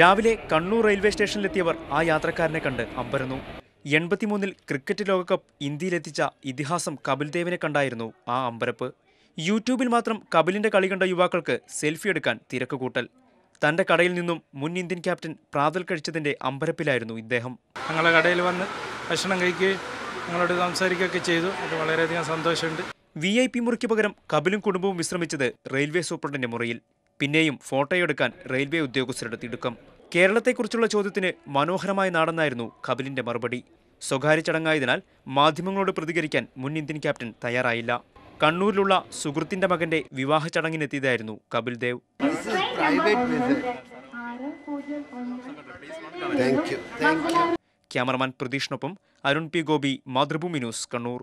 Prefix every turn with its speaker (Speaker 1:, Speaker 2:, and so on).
Speaker 1: രാവിലെ കണ്ണൂർ റെയിൽവേ സ്റ്റേഷനിലെത്തിയവർ ആ യാത്രക്കാരനെ കണ്ട് അമ്പരന്നു എൺപത്തിമൂന്നിൽ ക്രിക്കറ്റ് ലോകകപ്പ് ഇന്ത്യയിലെത്തിച്ച ഇതിഹാസം കപിൽ ദേവിനെ കണ്ടായിരുന്നു ആ അമ്പരപ്പ് യൂട്യൂബിൽ മാത്രം കപിലിന്റെ കളി കണ്ട യുവാക്കൾക്ക് സെൽഫി എടുക്കാൻ തിരക്ക് കൂട്ടൽ തന്റെ കടയിൽ നിന്നും മുൻ ഇന്ത്യൻ ക്യാപ്റ്റൻ പ്രാതൽ കഴിച്ചതിന്റെ അമ്പരപ്പിലായിരുന്നു ഇദ്ദേഹം ഞങ്ങളുടെ കടയിൽ വന്ന് ഭക്ഷണം കഴിക്കുകയും ഞങ്ങളോട് സംസാരിക്കുകയൊക്കെ ചെയ്തു അത് വളരെയധികം സന്തോഷമുണ്ട് വി ഐ പി മുറിക്ക് പകരം കപിലും കുടുംബവും വിശ്രമിച്ചത് റെയിൽവേ സൂപ്രണ്ടിന്റെ മുറിയിൽ പിന്നെയും ഫോട്ടോയെടുക്കാൻ റെയിൽവേ ഉദ്യോഗസ്ഥരുടെ തിടുക്കം കേരളത്തെക്കുറിച്ചുള്ള ചോദ്യത്തിന് മനോഹരമായി നാടെന്നായിരുന്നു കപിലിന്റെ മറുപടി സ്വകാര്യ ചടങ്ങായതിനാൽ മാധ്യമങ്ങളോട് പ്രതികരിക്കാൻ മുൻ ഇന്ത്യൻ ക്യാപ്റ്റൻ തയ്യാറായില്ല കണ്ണൂരിലുള്ള സുഹൃത്തിന്റെ മകന്റെ വിവാഹ ചടങ്ങിനെത്തിയതായിരുന്നു കപിൽ ദേവ് ക്യാമറമാൻ പ്രതീഷിനൊപ്പം അരുൺ പി ഗോപി മാതൃഭൂമി ന്യൂസ് കണ്ണൂർ